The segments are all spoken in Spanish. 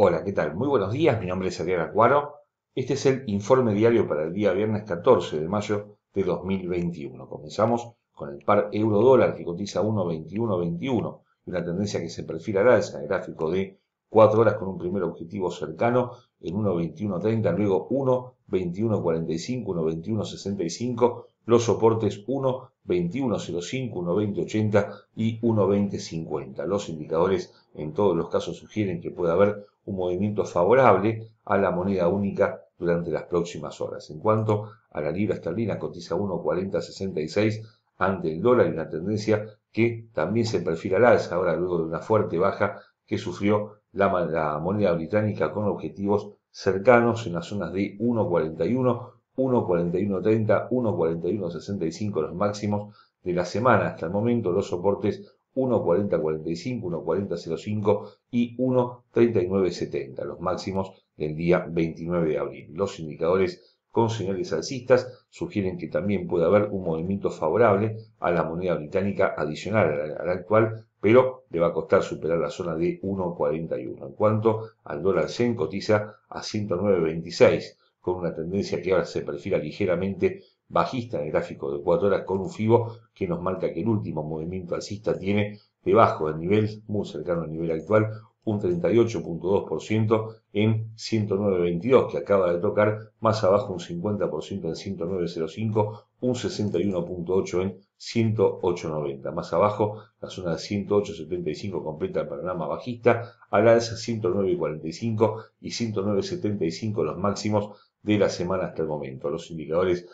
Hola, ¿qué tal? Muy buenos días, mi nombre es Adrián Cuaro. Este es el informe diario para el día viernes 14 de mayo de 2021. Comenzamos con el par euro dólar que cotiza 1.21.21 una tendencia que se perfila al alza, gráfico de 4 horas con un primer objetivo cercano en 1.21.30, luego 1.21.45, 1.21.65, los soportes 1.21.05, 1.20.80 y 1.20.50. Los indicadores en todos los casos sugieren que puede haber un movimiento favorable a la moneda única durante las próximas horas. En cuanto a la libra esterlina, cotiza 1,4066 ante el dólar y una tendencia que también se perfila al alza ahora luego de una fuerte baja que sufrió la, la moneda británica con objetivos cercanos en las zonas de 1,41, 1,41,30, 1,41,65 los máximos de la semana. Hasta el momento los soportes 1.40.45, 1.40.05 y 1.39.70, los máximos del día 29 de abril. Los indicadores con señales alcistas sugieren que también puede haber un movimiento favorable a la moneda británica adicional a la, actual, pero le va a costar superar la zona de 1.41. En cuanto al dólar Zen cotiza a 109.26 con una tendencia que ahora se perfila ligeramente bajista en el gráfico de 4 horas con un FIBO que nos marca que el último movimiento alcista tiene debajo del nivel, muy cercano al nivel actual, un 38.2% en 109.22 que acaba de tocar, más abajo un 50% en 109.05, un 61.8 en 108.90. Más abajo la zona de 108.75 completa el panorama bajista, al alza 109.45 y 109.75 los máximos de la semana hasta el momento. Los indicadores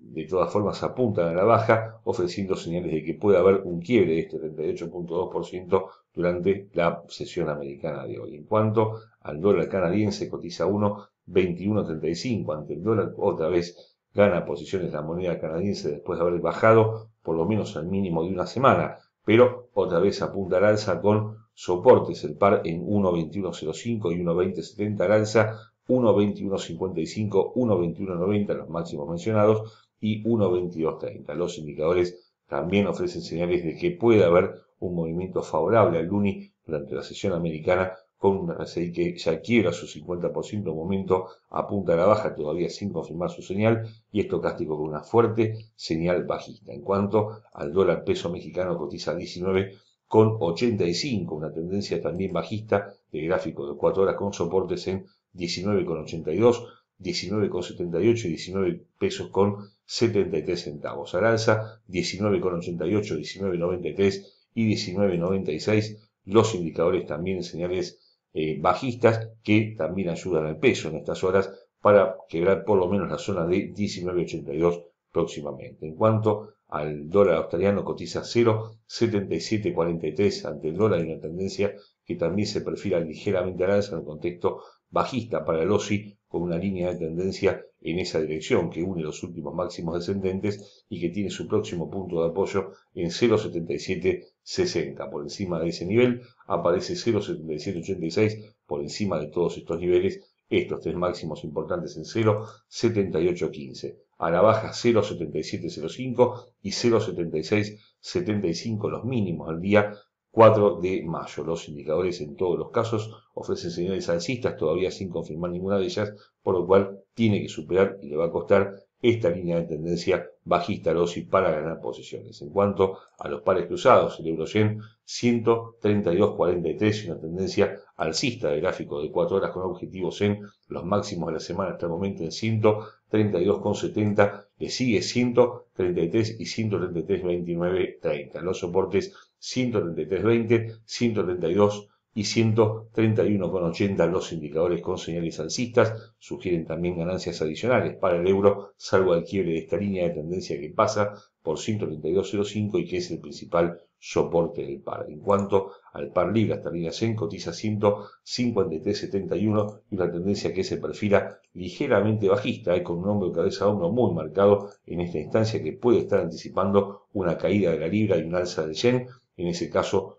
de todas formas apuntan a la baja, ofreciendo señales de que puede haber un quiebre de este 38.2% durante la sesión americana de hoy. En cuanto al dólar canadiense, cotiza 1.21.35 ante el dólar, otra vez gana posiciones la moneda canadiense después de haber bajado por lo menos al mínimo de una semana, pero otra vez apunta al alza con soportes, el par en 1.21.05 y 1.20.70 al alza, 1.21.55, 1.21.90, los máximos mencionados, y 1.22.30. Los indicadores también ofrecen señales de que puede haber un movimiento favorable al Luni durante la sesión americana, con una RSI que ya quiebra su 50% momento, apunta a la baja todavía sin confirmar su señal, y esto estocástico con una fuerte señal bajista. En cuanto al dólar peso mexicano cotiza 19,85, con una tendencia también bajista de gráfico de 4 horas con soportes en 19,82 19,78 y 19 pesos con 73 centavos. Aranza 19,88, 19,93 y 19,96. Los indicadores también señales eh, bajistas que también ayudan al peso en estas horas para quebrar por lo menos la zona de 19,82 próximamente. En cuanto al dólar australiano cotiza 0,7743 ante el dólar y una tendencia que también se perfila ligeramente al alza en el contexto bajista para el OSI, con una línea de tendencia en esa dirección que une los últimos máximos descendentes y que tiene su próximo punto de apoyo en 0,7760. Por encima de ese nivel aparece 0,7786 por encima de todos estos niveles, estos tres máximos importantes en 0,7815. A la baja 0,7705 y 0,7675 los mínimos al día 4 de mayo. Los indicadores en todos los casos ofrecen señales alcistas, todavía sin confirmar ninguna de ellas, por lo cual tiene que superar y le va a costar esta línea de tendencia bajista los y para ganar posiciones. En cuanto a los pares cruzados, el euro 100, 132.43, una tendencia alcista de gráfico de 4 horas con objetivos en los máximos de la semana hasta el momento en 132.70 que sigue 133 y 133.29.30, 30. Los soportes 133.20, 20, 132, y 131,80 los indicadores con señales alcistas, sugieren también ganancias adicionales para el euro, salvo al quiebre de esta línea de tendencia que pasa por 132,05 y que es el principal soporte del par. En cuanto al par libre, línea 100 cotiza 153.71 y una tendencia que se perfila ligeramente bajista, hay eh, con un hombro de cabeza a hombro muy marcado en esta instancia que puede estar anticipando una caída de la libra y un alza del yen. En ese caso,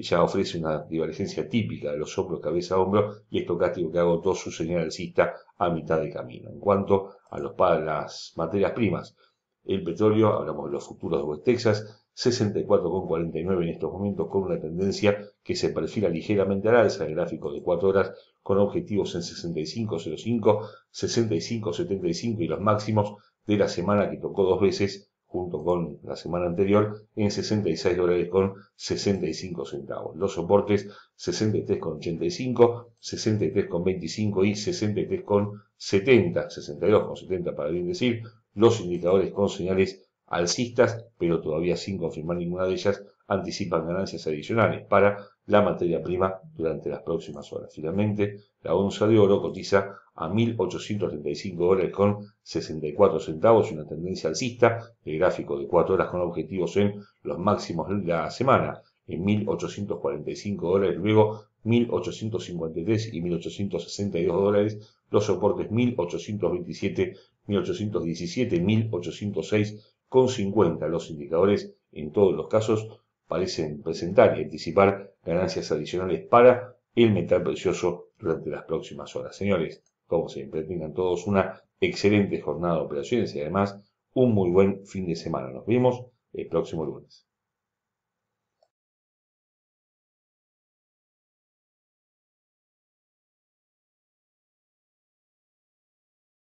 ya ofrece una divergencia típica de los hombros cabeza-hombro y esto tocástico que agotó su señal alcista a mitad de camino. En cuanto a los, las materias primas, el petróleo, hablamos de los futuros de West Texas, 64,49 en estos momentos con una tendencia que se perfila ligeramente al alza, el gráfico de 4 horas con objetivos en 65,05, 65,75 y los máximos de la semana que tocó dos veces junto con la semana anterior, en 66 dólares con 65 centavos. Los soportes 63,85, 63,25 y 63,70, 62,70 para bien decir, los indicadores con señales alcistas, pero todavía sin confirmar ninguna de ellas, anticipan ganancias adicionales para la materia prima durante las próximas horas. Finalmente, la onza de oro cotiza a 1.835 dólares con 64 centavos, una tendencia alcista, el gráfico de 4 horas con objetivos en los máximos de la semana, en 1.845 dólares, luego 1.853 y 1.862 dólares, los soportes 1.827, 1.817, 1.806 con 50, los indicadores en todos los casos parecen presentar y anticipar ganancias adicionales para el metal precioso durante las próximas horas. Señores, como siempre, tengan todos una excelente jornada de operaciones y además un muy buen fin de semana. Nos vemos el próximo lunes.